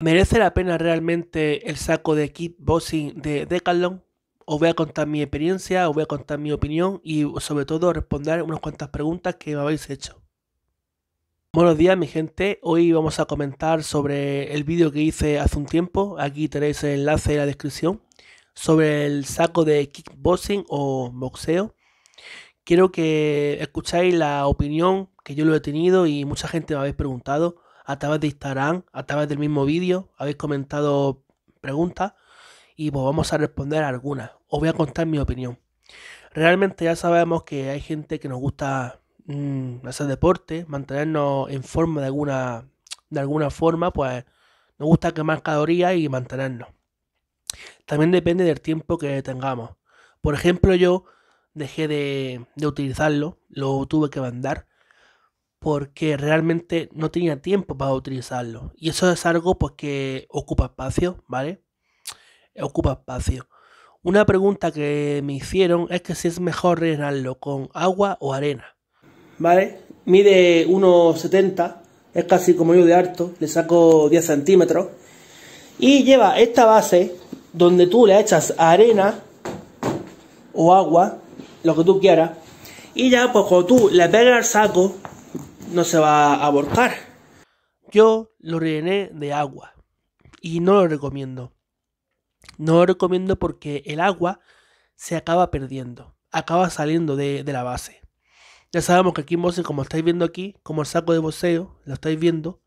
¿Merece la pena realmente el saco de kickboxing de Decathlon? Os voy a contar mi experiencia, os voy a contar mi opinión y sobre todo responder unas cuantas preguntas que me habéis hecho. Buenos días mi gente, hoy vamos a comentar sobre el vídeo que hice hace un tiempo, aquí tenéis el enlace en la descripción, sobre el saco de kickboxing o boxeo. Quiero que escucháis la opinión que yo lo he tenido y mucha gente me habéis preguntado a través de Instagram, a través del mismo vídeo. Habéis comentado preguntas y pues vamos a responder algunas. Os voy a contar mi opinión. Realmente ya sabemos que hay gente que nos gusta mm, hacer deporte, mantenernos en forma de alguna, de alguna forma, pues nos gusta quemar calorías y mantenernos. También depende del tiempo que tengamos. Por ejemplo, yo dejé de, de utilizarlo, lo tuve que mandar porque realmente no tenía tiempo para utilizarlo. Y eso es algo porque pues, ocupa espacio, ¿vale? Ocupa espacio. Una pregunta que me hicieron es que si es mejor rellenarlo con agua o arena. ¿Vale? Mide 1,70, es casi como yo de harto, le saco 10 centímetros. Y lleva esta base donde tú le echas arena o agua, lo que tú quieras. Y ya, pues cuando tú le pegas al saco, no se va a abortar. Yo lo rellené de agua y no lo recomiendo. No lo recomiendo porque el agua se acaba perdiendo, acaba saliendo de, la base. Ya sabemos que aquí en como estáis viendo aquí, como el saco de boceo, lo estáis viendo,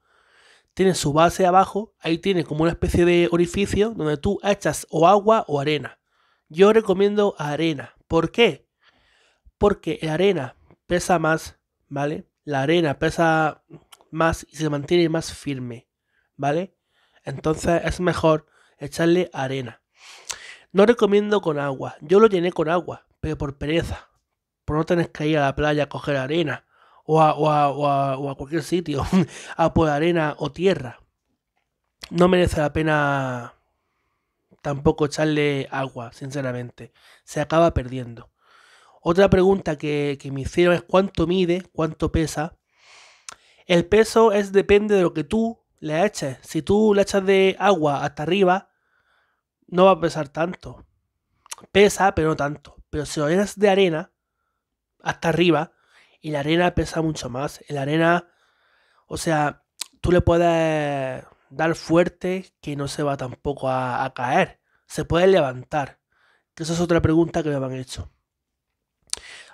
tiene su base abajo, ahí tiene como una especie de orificio donde tú echas o agua o arena. Yo recomiendo arena. ¿Por qué? Porque la arena pesa más, ¿vale? la arena pesa más y se mantiene más firme, ¿vale? Entonces es mejor echarle arena. No recomiendo con agua, yo lo llené con agua, pero por pereza, por no tener que ir a la playa a coger arena o a, cualquier sitio, a por arena o tierra. No merece la pena tampoco echarle agua, sinceramente. Se acaba perdiendo. Otra pregunta que, me hicieron es cuánto mide, cuánto pesa. El peso es depende de lo que tú le eches. Si tú le echas de agua hasta arriba, no va a pesar tanto. Pesa, pero no tanto. Pero si lo llenas de arena hasta arriba, y la arena pesa mucho más. La arena, o sea, tú le puedes dar fuerte que no se va tampoco a, caer. Se puede levantar. esa es otra pregunta que me han hecho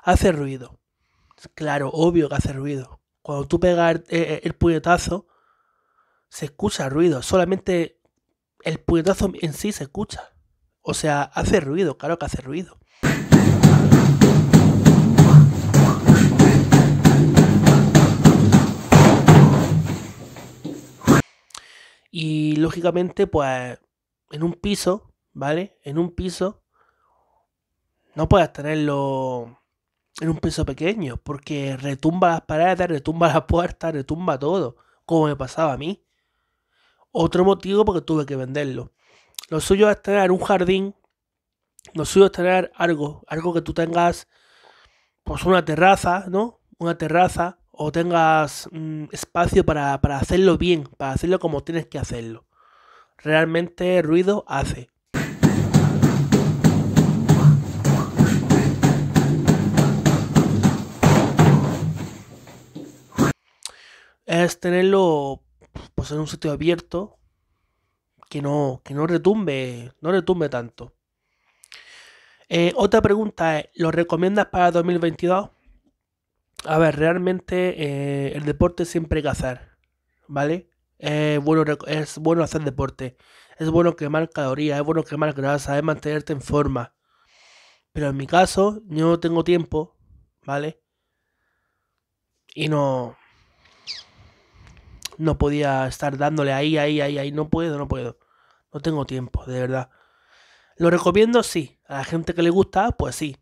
hace ruido. Claro, obvio que hace ruido. Cuando tú pegas eh, eh, el, puñetazo, se escucha ruido. Solamente el puñetazo en sí se escucha. O sea, hace ruido, claro que hace ruido. Y lógicamente, pues, en un piso, ¿vale? En un piso, no puedes tenerlo en un piso pequeño, porque retumba las paredes, retumba las puertas, retumba todo, como me pasaba a mí. Otro motivo porque tuve que venderlo. Lo suyo es tener un jardín, lo suyo es tener algo, algo que tú tengas, pues una terraza, ¿no? Una terraza, o tengas mm, espacio para, para hacerlo bien, para hacerlo como tienes que hacerlo. Realmente ruido hace. es tenerlo pues, en un sitio abierto que no, que no retumbe, no retumbe tanto. Eh, otra pregunta es, eh, ¿lo recomiendas para 2022? A ver, realmente eh, el deporte siempre hay que hacer, ¿vale? bueno, es bueno hacer deporte, es bueno quemar calorías, es bueno quemar grasa, es mantenerte en forma. Pero en mi caso, yo no tengo tiempo, ¿vale? Y no, no podía estar dándole ahí, ahí, ahí, ahí. No puedo, no puedo. No tengo tiempo, de verdad. ¿Lo recomiendo? Sí. A la gente que le gusta, pues sí.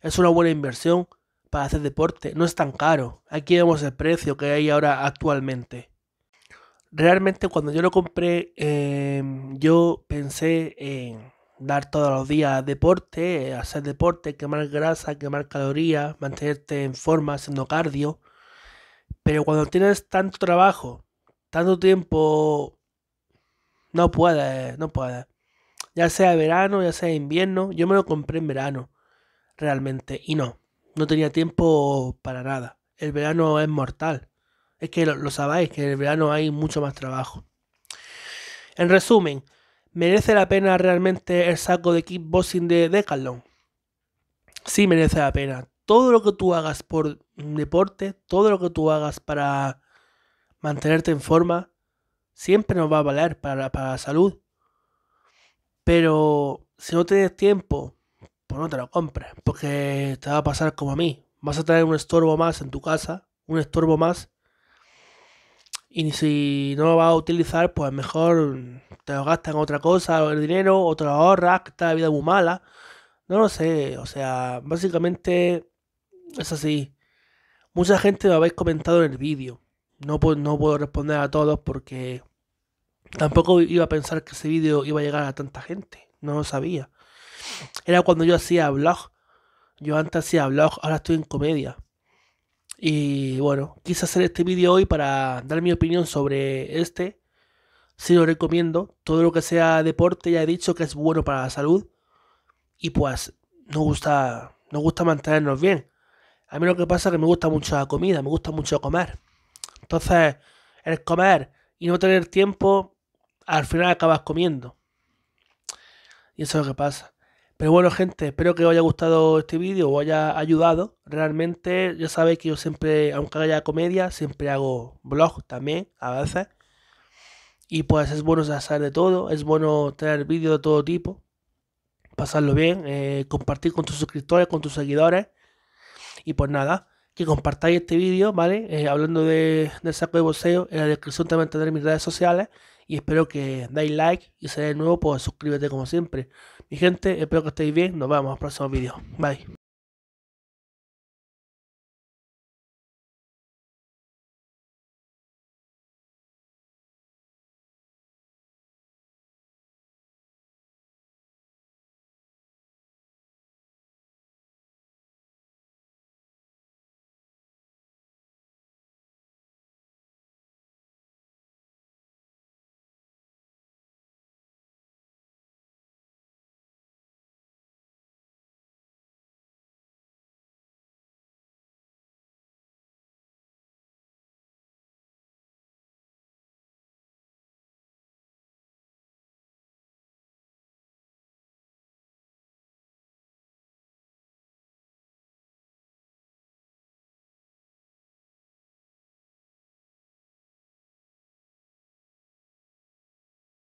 Es una buena inversión para hacer deporte. No es tan caro. Aquí vemos el precio que hay ahora actualmente. Realmente cuando yo lo compré, em, yo pensé en dar todos los días deporte, hacer deporte, quemar grasa, quemar calorías, mantenerte en forma haciendo cardio. Pero cuando tienes tanto trabajo, tanto tiempo, no puedes, no puedes. Ya sea verano, ya sea invierno, yo me lo compré en verano, realmente. Y no, no tenía tiempo para nada. El verano es mortal. Es que lo, sabáis sabéis, que en el verano hay mucho más trabajo. En resumen, ¿merece la pena realmente el saco de kickboxing de Decathlon? Sí merece la pena. Todo lo que tú hagas por un deporte, todo lo que tú hagas para mantenerte en forma, siempre nos va a valer para, la salud. Pero si no tienes tiempo, pues no te lo compres, porque te va a pasar como a mí. Vas a tener un estorbo más en tu casa, un estorbo más. Y si no lo vas a utilizar, pues mejor te lo gastas en otra cosa, el dinero, Otra ahorra, que está la vida muy mala. No lo sé, o sea, básicamente es así. Mucha gente me habéis comentado en el vídeo. No, puedo responder a todos porque tampoco iba a pensar que ese vídeo iba a llegar a tanta gente. No lo sabía. Era cuando yo hacía vlog. Yo antes hacía vlog, ahora estoy en comedia. Y bueno, quise hacer este vídeo hoy para dar mi opinión sobre este. Sí lo recomiendo. Todo lo que sea deporte ya he dicho que es bueno para la salud. Y pues nos gusta, nos gusta mantenernos bien. A mí lo que pasa es que me gusta mucho la comida, me gusta mucho comer. Entonces, el comer y no tener tiempo, al final acabas comiendo. Y eso es lo que pasa. Pero bueno, gente, espero que os haya gustado este vídeo, os haya ayudado. Realmente, ya sabéis que yo siempre, aunque haya comedia, siempre hago vlog también, a veces. Y pues es bueno saber de todo, es bueno tener vídeos de todo tipo, pasarlo bien, eh, compartir con tus suscriptores, con tus seguidores. Y pues nada, que compartáis este vídeo, ¿vale? Eh, hablando del saco de boxeo, en la descripción también tendré mis redes sociales. Y espero que dais like y si eres nuevo, pues suscríbete como siempre. Mi gente, espero que estéis bien. Nos vemos en el próximo vídeo. Bye.